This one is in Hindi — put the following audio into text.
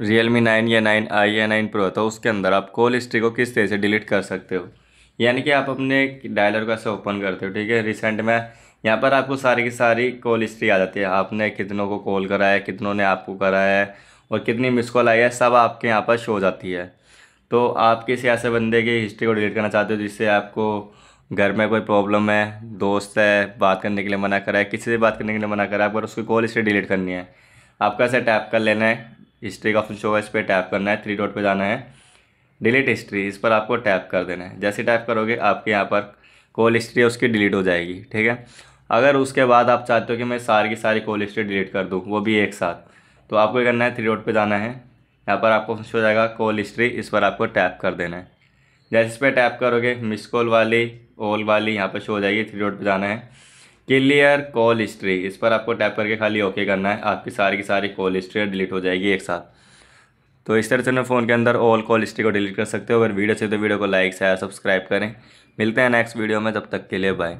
रियल मी नाइन या नाइन आई या नाइन प्रो तो उसके अंदर आप कॉल हिस्ट्री को किस तरह से डिलीट कर सकते हो यानी कि आप अपने डायलर को ऐसे ओपन करते हो ठीक है रिसेंट में यहाँ पर आपको सारी की सारी कॉल हिस्ट्री आ जाती है आपने कितनों को कॉल कराया कितनों ने आपको कराया है और कितनी मिस कॉल आई है सब आपके यहाँ पर शो हो जाती है तो आप किसी ऐसे बंदे की हिस्ट्री को डिलीट करना चाहते हो जिससे आपको घर में कोई प्रॉब्लम है दोस्त है बात करने के लिए मना करा है किसी से बात करने के लिए मना करा है पर उसकी कॉल हिस्ट्री डिलीट करनी है आपका ऐसे टैप कर लेना है हिस्ट्री का ऑप्शन शो है इस पर टैप करना है थ्री डॉट पे जाना है डिलीट हिस्ट्री इस पर आपको टैप कर देना है जैसे टैप करोगे आपके यहाँ पर कॉल हिस्ट्री है उसकी डिलीट हो जाएगी ठीक है अगर उसके बाद आप चाहते हो कि मैं सारी की सारी कॉल हिस्ट्री डिलीट कर दूँ वो भी एक साथ तो आपको करना है थ्री डॉट पर जाना है यहाँ पर आपको ऑप्शन हो जाएगा कॉल हिस्ट्री इस पर आपको टैप कर देना है जैसे इस पर टैप करोगे मिस कॉल वाली ऑल वाली यहाँ पर शो हो जाएगी थ्री डॉट पर जाना है क्लियर कॉल हिस्ट्री इस पर आपको टैप करके खाली ओके करना है आपकी सारी की सारी कॉल हिस्ट्री डिलीट हो जाएगी एक साथ तो इस तरह से मैं फ़ोन के अंदर ऑल कॉल हिस्ट्री को डिलीट कर सकते हो अगर वीडियो चाहिए तो वीडियो को लाइक शेयर सब्सक्राइब करें मिलते हैं नेक्स्ट वीडियो में तब तक के लिए बाय